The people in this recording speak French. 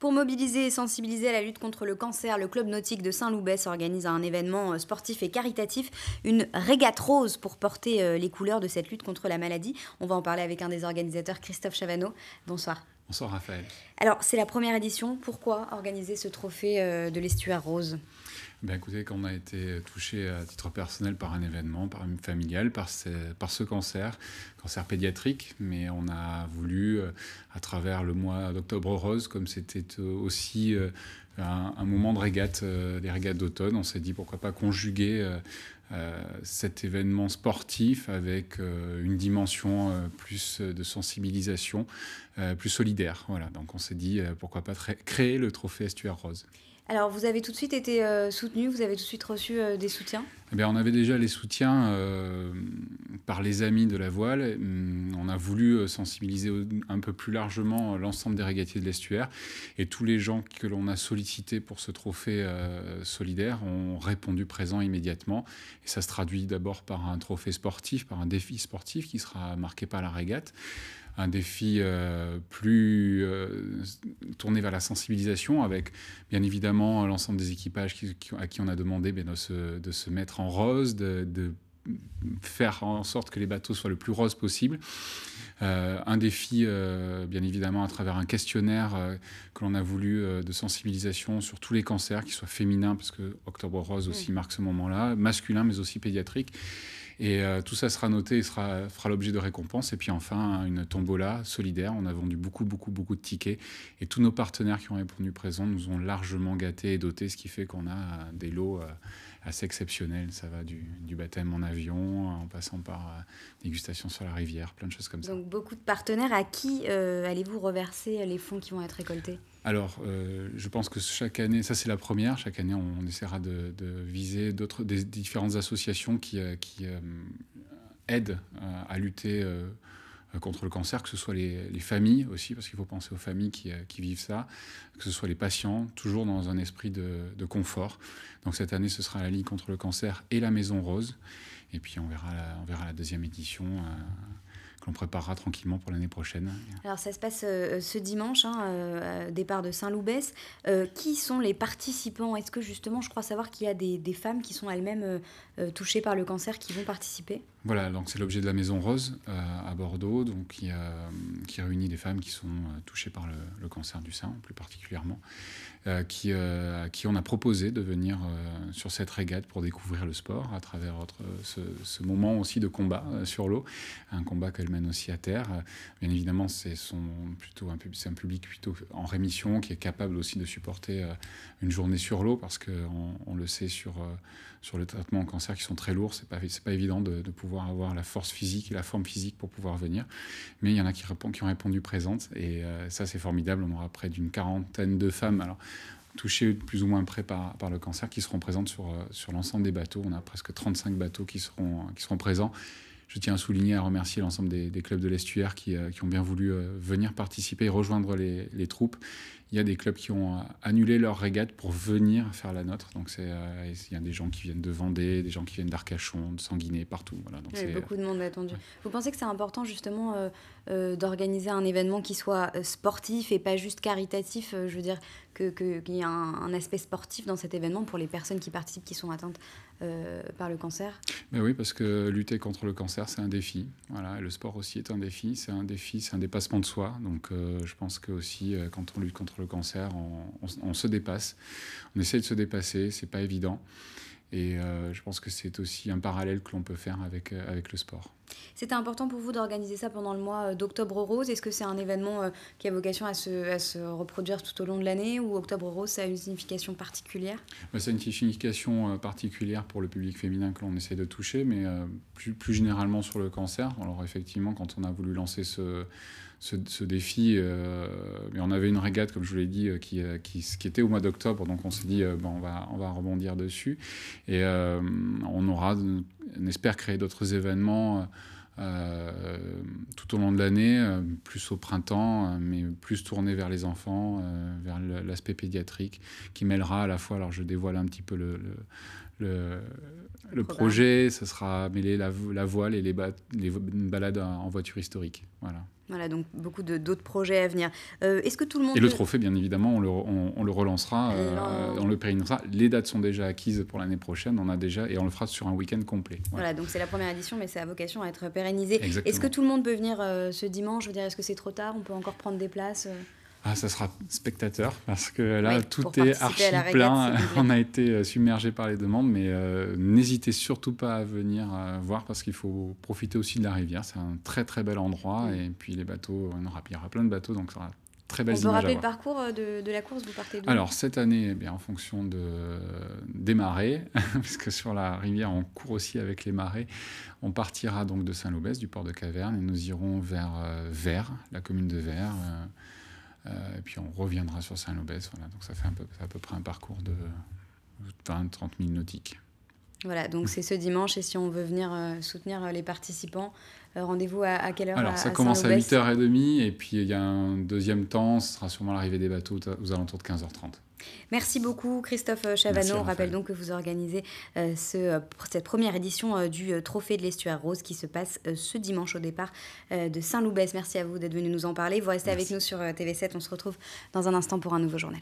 Pour mobiliser et sensibiliser à la lutte contre le cancer, le club nautique de saint loubet organise un événement euh, sportif et caritatif, une régate rose pour porter euh, les couleurs de cette lutte contre la maladie. On va en parler avec un des organisateurs, Christophe Chavano. Bonsoir. Bonsoir Raphaël. Alors c'est la première édition. Pourquoi organiser ce trophée euh, de l'estuaire rose ben Écoutez, quand on a été touché à titre personnel par un événement, par une familiale, par ce, par ce cancer, cancer pédiatrique, mais on a voulu, euh, à travers le mois d'octobre rose, comme c'était aussi euh, un, moment de régate, euh, des régates d'automne, on s'est dit pourquoi pas conjuguer cet événement sportif avec une dimension plus de sensibilisation, plus solidaire. Voilà, donc on s'est dit pourquoi pas créer le trophée Estuaire Rose. Alors, vous avez tout de suite été euh, soutenu, vous avez tout de suite reçu euh, des soutiens eh On avait déjà les soutiens euh, par les amis de la voile. Hum, on a voulu sensibiliser un peu plus largement l'ensemble des régatiers de l'estuaire. Et tous les gens que l'on a sollicités pour ce trophée solidaire ont répondu présent immédiatement. Et ça se traduit d'abord par un trophée sportif, par un défi sportif qui sera marqué par la régate un défi euh, plus euh, tourné vers la sensibilisation, avec bien évidemment l'ensemble des équipages à qui on a demandé ben, de, se, mettre en rose, de, faire en sorte que les bateaux soient le plus rose possible. Euh, un défi, bien évidemment, à travers un questionnaire que l'on a voulu de sensibilisation sur tous les cancers, qu'ils soient féminins, parce que Octobre Rose aussi marque ce moment-là, masculin, mais aussi pédiatrique. Et euh, tout ça sera noté et sera, fera l'objet de récompenses. Et puis enfin, une tombola solidaire. On a vendu beaucoup, beaucoup, beaucoup de tickets. Et tous nos partenaires qui ont répondu présents nous ont largement gâtés et dotés, ce qui fait qu'on a euh, des lots euh, assez exceptionnels. Ça va du, baptême en avion, en passant par dégustation sur la rivière, plein de choses comme ça. Donc beaucoup de partenaires. À qui allez-vous reverser les fonds qui vont être récoltés alors, euh, je pense que chaque année, ça c'est la première, chaque année on, essaiera de, viser d'autres, des différentes associations qui, euh, euh, aident à lutter contre le cancer, que ce soit les, familles aussi, parce qu'il faut penser aux familles qui, vivent ça, que ce soit les patients, toujours dans un esprit de, confort. Donc cette année, ce sera la Ligue contre le cancer et la Maison Rose. Et puis on verra on verra la deuxième édition que l'on préparera tranquillement pour l'année prochaine. Alors ça se passe euh, ce dimanche, hein, euh, euh, départ de Saint-Loubès. qui sont les participants Est-ce que justement, je crois savoir qu'il y a des, femmes qui sont elles-mêmes touchées par le cancer qui vont participer Voilà, donc c'est l'objet de la Maison Rose à Bordeaux, donc qui, qui, réunit des femmes qui sont touchées par le, cancer du sein, plus particulièrement, qui, à qui on a proposé de venir sur cette régate pour découvrir le sport à travers ce, moment aussi de combat sur l'eau, un combat qu'elles humaine aussi à terre. Bien évidemment, c'est plutôt un, un public plutôt en rémission qui est capable aussi de supporter euh, une journée sur l'eau parce qu'on on le sait sur, euh, sur le traitement en cancer qui sont très lourds. C'est pas, pas évident de, pouvoir avoir la force physique et la forme physique pour pouvoir venir. Mais il y en a qui, qui ont répondu présente et euh, ça, c'est formidable. On aura près d'une quarantaine de femmes. Alors, touchées plus ou moins près par, le cancer qui seront présentes sur, sur l'ensemble des bateaux. On a presque 35 bateaux qui seront, qui seront présents je tiens à souligner, à remercier l'ensemble des, clubs de l'estuaire qui, euh, ont bien voulu euh, venir participer et rejoindre les, troupes. Il y a des clubs qui ont euh, annulé leur régate pour venir faire la nôtre. Donc il y a des gens qui viennent de Vendée, des gens qui viennent d'Arcachon, de Sanguiné, partout. Voilà. Donc, oui, beaucoup de monde attendu. Vous pensez que c'est important justement d'organiser un événement qui soit sportif et pas juste caritatif Je veux dire qu'il y a un, aspect sportif dans cet événement pour les personnes qui participent, qui sont atteintes par le cancer ben Oui, parce que lutter contre le cancer, c'est un défi. le sport aussi est un défi. C'est un défi, c'est un dépassement de soi. Donc, euh, je pense que aussi, euh, quand on lutte contre le cancer, on, se dépasse. On essaie de se dépasser. C'est pas évident. Et euh, je pense que c'est aussi un parallèle que l'on peut faire avec le sport. C'était important pour vous d'organiser ça pendant le mois euh, d'octobre rose Est-ce que c'est un événement euh, qui a vocation à se, à se reproduire tout au long de l'année ou octobre rose, ça a une signification particulière C'est une signification euh, particulière pour le public féminin que l'on essaie de toucher, mais plus, plus généralement sur le cancer. Alors effectivement, quand on a voulu lancer ce... Ce, défi. mais on avait une régate, comme je vous l'ai dit, qui, qui, qui, était au mois d'octobre, donc on s'est dit, on, va, on va rebondir dessus. Et on aura on espère créer d'autres événements euh, euh, tout au long de l'année, euh, plus au printemps, mais plus tourné vers les enfants, vers l'aspect pédiatrique, qui mêlera à la fois, alors je dévoile un petit peu le, projet, ce sera mêler la, voile et les, les balades en voiture historique. Voilà. Voilà, donc beaucoup d'autres projets à venir. Euh, est-ce que tout le monde... Et le trophée, bien évidemment, on le, relancera, on le pérennisera. Euh, Les dates sont déjà acquises pour l'année prochaine, on a déjà, et on le fera sur un week-end complet. Voilà, donc c'est la première édition, mais c'est à vocation à être pérennisé. Est-ce que tout le monde peut venir euh, ce dimanche Je veux dire, est-ce que c'est trop tard On peut encore prendre des places ah, ça sera spectateur parce que là, tout est archi plein. On a été euh, submergé par les demandes, mais euh, n'hésitez surtout pas à venir euh, voir parce qu'il faut profiter aussi de la rivière. C'est un très très bel endroit et puis les bateaux, il y aura plein de bateaux, donc ça sera Très belle On vous rappelle le parcours de, la course, vous partez d'où Alors cette année, eh bien, en fonction de, des marées, parce que sur la rivière on court aussi avec les marées, on partira donc de Saint-Lobès, du port de Caverne, et nous irons vers Vert, la commune de Vers. Euh, et puis on reviendra sur Saint-Lobès. Voilà, donc ça fait à peu près un parcours de 20-30 000 nautiques. Voilà, donc c'est ce dimanche et si on veut venir euh, soutenir euh, les participants, euh, rendez-vous à, à, quelle heure Alors ça commence à 8h30 et puis il y a un deuxième temps, ce sera sûrement l'arrivée des bateaux aux alentours de 15h30. Merci beaucoup Christophe Chavano. On rappelle donc que vous organisez ce pour cette première édition du Trophée de l'Estuaire Rose qui se passe ce dimanche au départ de Saint-Loubès. Merci à vous d'être venu nous en parler. Vous restez avec nous sur TV7. On se retrouve dans un instant pour un nouveau journal.